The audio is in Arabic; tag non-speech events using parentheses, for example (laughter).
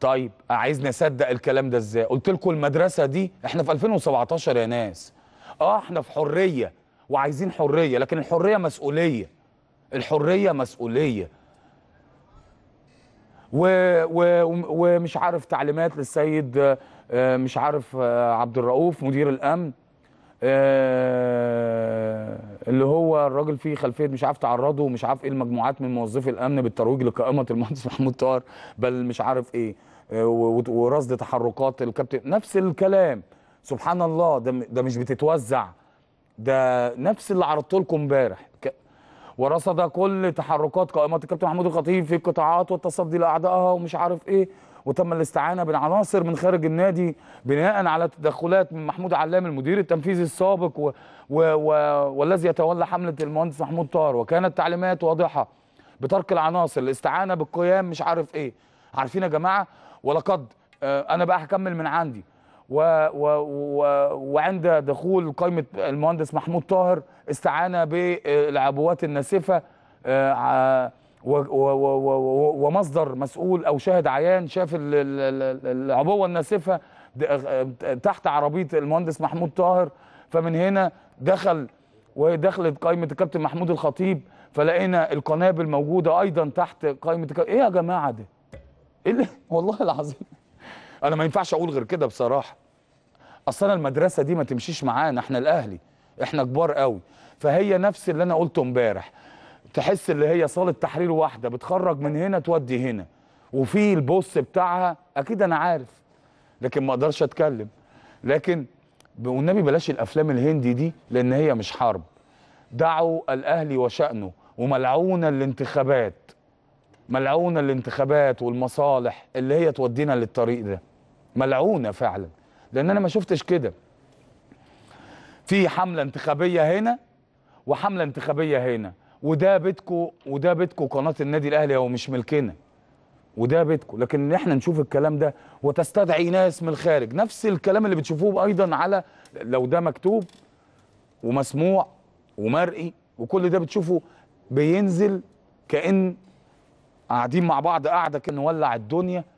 طيب عايزني اصدق الكلام ده ازاي قلت لكم المدرسه دي احنا في 2017 يا ناس اه احنا في حريه وعايزين حريه لكن الحريه مسؤوليه الحريه مسؤوليه و... و... ومش عارف تعليمات للسيد آه، مش عارف آه، عبد الرؤوف مدير الامن آه، اللي هو الراجل فيه خلفيه مش عارف تعرضه ومش عارف ايه المجموعات من موظفي الامن بالترويج لقائمه المهندس (laughs) محمود طاهر بل مش عارف ايه آه، ورصد تحركات الكابتن نفس الكلام سبحان الله ده ده مش بتتوزع ده نفس اللي عرضته لكم امبارح ورصد كل تحركات قائمه الكابتن محمود الخطيب في القطاعات والتصدي لاعدائها ومش عارف ايه وتم الاستعانه بالعناصر من خارج النادي بناء على تدخلات من محمود علام المدير التنفيذي السابق و... و... و... والذي يتولى حمله المهندس محمود طار وكانت تعليمات واضحه بترك العناصر الاستعانه بالقيام مش عارف ايه عارفين يا جماعه ولقد آه، انا بقى هكمل من عندي و و و وعند دخول قائمه المهندس محمود طاهر استعان بالعبوات الناسفه آه، ومصدر مسؤول او شاهد عيان شاف العبوه الناسفه تحت عربيه المهندس محمود طاهر فمن هنا دخل ودخلت قائمه الكابتن محمود الخطيب فلقينا القنابل موجوده ايضا تحت قائمه ايه يا جماعه ده؟ ايه (laughs) والله العظيم انا ما ينفعش اقول غير كده بصراحه اصل انا المدرسه دي ما تمشيش معانا احنا الاهلي احنا كبار قوي فهي نفس اللي انا قلته امبارح تحس اللي هي صاله تحرير واحده بتخرج من هنا تودي هنا وفي البوس بتاعها اكيد انا عارف لكن ما اقدرش اتكلم لكن والنبي بلاش الافلام الهندي دي لان هي مش حرب دعوا الاهلي وشانه وملعونه الانتخابات ملعونه الانتخابات والمصالح اللي هي تودينا للطريق ده ملعونه فعلا لان انا ما شفتش كده في حمله انتخابيه هنا وحمله انتخابيه هنا وده بيتكو وده بيتكو قناه النادي الاهلي هو مش ملكنا وده بيتكو لكن ان احنا نشوف الكلام ده وتستدعي ناس من الخارج نفس الكلام اللي بتشوفوه ايضا على لو ده مكتوب ومسموع ومرئي وكل ده بتشوفه بينزل كان قاعدين مع بعض قاعده كده نولع الدنيا